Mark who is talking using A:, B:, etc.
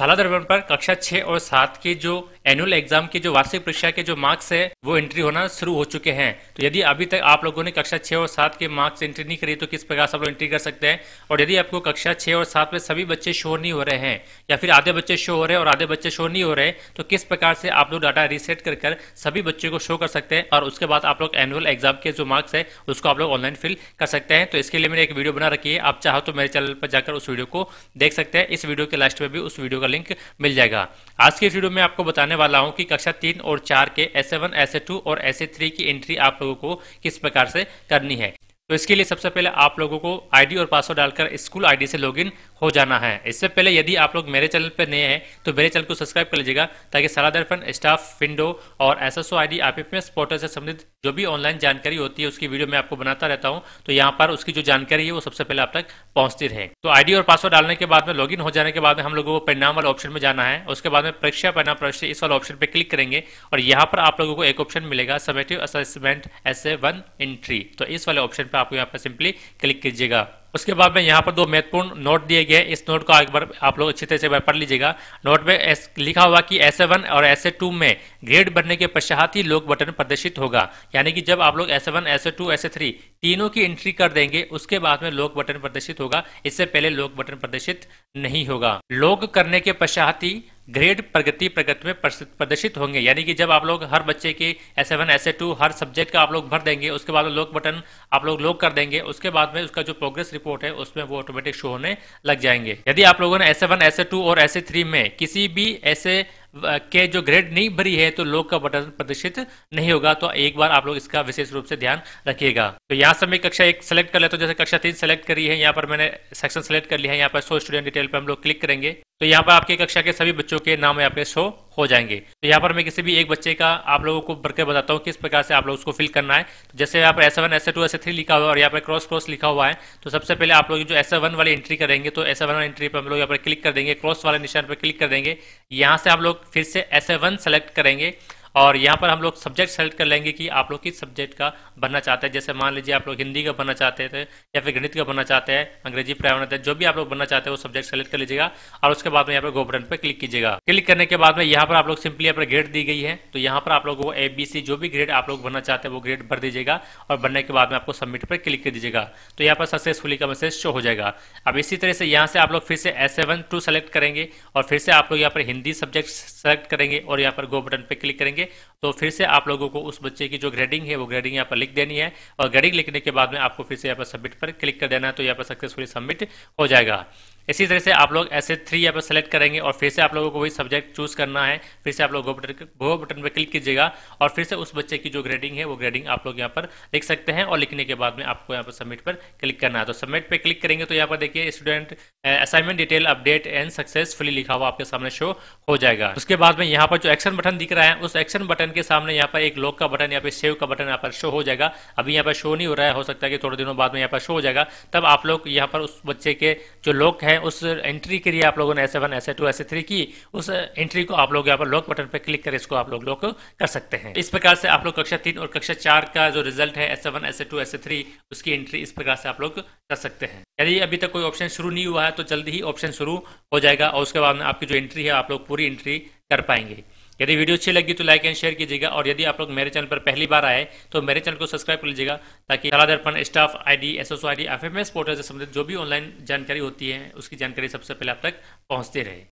A: शाला दर्पण पर कक्षा छह और सात के जो एनुअल एग्जाम के जो वार्षिक परीक्षा के जो मार्क्स है वो एंट्री होना शुरू हो चुके हैं तो यदि अभी तक आप लोगों ने कक्षा छह और सात के मार्क्स एंट्री नहीं करी तो किस प्रकार से आप लोग एंट्री कर सकते हैं और यदि आपको कक्षा छह और सात में सभी बच्चे शो नहीं हो रहे हैं या फिर आधे बच्चे शो हो रहे हैं और आधे बच्चे शो नहीं हो रहे तो किस प्रकार से आप लोग डाटा रीसेट कर कर सभी बच्चों को शो कर सकते हैं और उसके बाद आप लोग एनुअल एग्जाम के जो मार्क्स है उसको आप लोग ऑनलाइन फिल कर सकते हैं तो इसके लिए मैंने एक वीडियो बना रखी है आप चाहो तो मेरे चैनल पर जाकर उस वीडियो को देख सकते हैं इस वीडियो के लास्ट में भी उस वीडियो का लिंक मिल जाएगा आज के वीडियो में आपको बताने वाला हूँ कि कक्षा तीन और चार के एस वन एस टू और एस थ्री की एंट्री आप लोगों को किस प्रकार से करनी है तो इसके लिए सबसे पहले आप लोगों को आईडी और पासवर्ड डालकर स्कूल आईडी से लॉगिन हो जाना है इससे पहले यदि आप लोग मेरे चैनल पर नए हैं तो मेरे चैनल को सब्सक्राइब कर लीजिएगा ताकि सारा दर्पण स्टाफ विंडो और S S O I D IPPS portal से संबंधित जो भी ऑनलाइन जानकारी होती है उसकी वीडियो मैं आपको बनाता रहता हूँ तो यहाँ पर उसकी जो जानकारी है वो सबसे पहले आप तक पहुंचती रहे तो आईडी और पासवर्ड डालने के बाद में लॉग हो जाने के बाद में हम लोगों को परिणाम वाले ऑप्शन में जाना है उसके बाद में परीक्षा परिणाम प्रश्न इस वाले ऑप्शन पर क्लिक करेंगे और यहाँ पर आप लोगों को एक ऑप्शन मिलेगा summative assessment S A one entry तो इस वाले ऑप्शन पर आपको यहाँ पर सिंपली क्लिक कीजिएगा उसके बाद में यहाँ पर दो महत्वपूर्ण नोट दिए गए हैं इस नोट को एक बार आप लोग अच्छी तरह से पढ़ लीजिएगा नोट में लिखा हुआ कि एस वन और एस टू में ग्रेड बनने के पश्चात ही लोक बटन प्रदर्शित होगा यानी कि जब आप लोग S one S two S three तीनों की एंट्री कर देंगे उसके बाद में लोक बटन प्रदर्शित होगा इससे पहले लोक बटन प्रदर्शित नहीं होगा लोक करने के पश्चात ही ग्रेड प्रगति प्रगति में प्रदर्शित होंगे यानी कि जब आप लोग हर बच्चे के एस एवन एस टू हर सब्जेक्ट का आप लोग भर देंगे उसके बाद लोक बटन आप लोग लॉक कर देंगे उसके बाद में उसका जो प्रोग्रेस रिपोर्ट है उसमें वो ऑटोमेटिक शो होने लग जाएंगे यदि आप लोगों ने एस एवन एस टू और एस थ्री में किसी भी ऐसे के जो ग्रेड नहीं भरी है तो लोग का बटन प्रदर्शित नहीं होगा तो एक बार आप लोग इसका विशेष रूप से ध्यान रखिएगा तो यहाँ से मैं कक्षा एक सेलेक्ट कर लेता हूँ जैसे कक्षा तीन सेलेक्ट करी है यहाँ पर मैंने सेक्शन सेलेक्ट कर लिया है यहाँ पर सो स्टूडेंट डिटेल पर हम लोग क्लिक करेंगे तो यहाँ पर आपके कक्षा के सभी बच्चों के नाम यहाँ पे शो हो जाएंगे तो यहाँ पर मैं किसी भी एक बच्चे का आप लोगों को भरकर बताता हूँ किस प्रकार से आप लोग उसको फिल करना है तो जैसे यहाँ पर S one S two S three लिखा हुआ है और यहाँ पर क्रॉस क्रॉस लिखा हुआ है तो सबसे पहले आप लोग जो एस वन वाली एंट्री करेंगे तो एस वन वाली एंट्री पर हम लोग यहाँ पर क्लिक कर देंगे क्रॉस वाले निशान पर क्लिक कर देंगे यहाँ से आप लोग फिर से एस वन सेलेक्ट करेंगे और यहाँ पर हम लोग सब्जेक्ट सेलेक्ट कर लेंगे कि आप लोग किस सब्जेक्ट का बनना चाहते हैं जैसे मान लीजिए आप लोग हिंदी का बनना चाहते थे या फिर गणित का बनना चाहते हैं अंग्रेजी प्राइवेट है जो भी आप लोग बनना चाहते हैं वो सब्जेक्ट सेलेक्ट कर लीजिएगा और उसके बाद में यहाँ पर गो बटन पर क्लिक कीजिएगा क्लिक करने के बाद में यहाँ पर आप लोग सिंपली यहाँ पर ग्रेड दी गई है तो यहाँ पर आप लोग वो ए बी सी जो भी ग्रेड आप लोग बनना चाहते हैं वो ग्रेड भर दीजिएगा और बनने के बाद में आपको सबमिट पर क्लिक कर दीजिएगा तो यहाँ पर सक्सेसफुली का मैसेज शो हो जाएगा अब इसी तरह से यहाँ से आप लोग फिर से एस सेवन टू सेलेक्ट करेंगे और फिर से आप लोग यहाँ पर हिंदी सब्जेक्ट सेलेक्ट करेंगे और यहाँ पर गो बटन पर क्लिक करेंगे करेंगे तो फिर से आप लोगों को उस बच्चे की जो ग्रेडिंग है वो ग्रेडिंग यहाँ पर लिख देनी है और ग्रेडिंग लिखने के बाद में आपको फिर से यहाँ पर सबमिट पर क्लिक कर देना है तो यहाँ पर सक्सेसफुली सबमिट हो जाएगा इसी तरह से आप लोग ऐसे थ्री यहाँ पर सेलेक्ट करेंगे और फिर से आप लोगों को वही सब्जेक्ट चूज करना है फिर से आप लोग गो बटन गो बटन पर क्लिक कीजिएगा और फिर से उस बच्चे की जो ग्रेडिंग है वो ग्रेडिंग आप लोग यहाँ पर लिख सकते हैं और लिखने के बाद में आपको यहाँ पर सबमिट पर क्लिक करना है तो सबमिट पर क्लिक करेंगे तो यहाँ पर देखिए student assignment detail update and successfully लिखा हुआ आपके सामने शो हो जाएगा उसके बाद में यहाँ पर जो एक्शन बटन दिख रहा है उस एक्शन बटन के सामने यहाँ पर एक लॉक का बटन यहाँ पे सेव का बटन यहाँ पर शो हो जाएगा अभी यहाँ पर शो नहीं हो रहा है हो सकता है कि थोड़े दिनों बाद में यहाँ पर शो हो जाएगा तब आप लोग यहाँ पर उस बच्चे के जो लॉक है उस एंट्री के लिए आप लोगों ने S one S two S three की उस एंट्री को आप लोग यहाँ पर लॉक बटन पर क्लिक कर इसको आप लोग लॉक कर सकते हैं इस प्रकार से आप लोग कक्षा तीन और कक्षा चार का जो रिजल्ट है S one S two S three उसकी एंट्री इस प्रकार से आप लोग कर सकते हैं यदि अभी तक कोई ऑप्शन शुरू नहीं हुआ है तो जल्दी ही ऑप्शन शुरू हो जाएगा और उसके बाद में आपकी जो एंट्री है आप लोग पूरी एंट्री कर पाएंगे यदि वीडियो अच्छी लगी तो लाइक एंड शेयर कीजिएगा और यदि आप लोग मेरे चैनल पर पहली बार आए तो मेरे चैनल को सब्सक्राइब कर लीजिएगा ताकि Kala Darpan staff ID F ID FMS portal से संबंधित जो भी ऑनलाइन जानकारी होती है उसकी जानकारी सबसे पहले आप तक पहुंचते रहे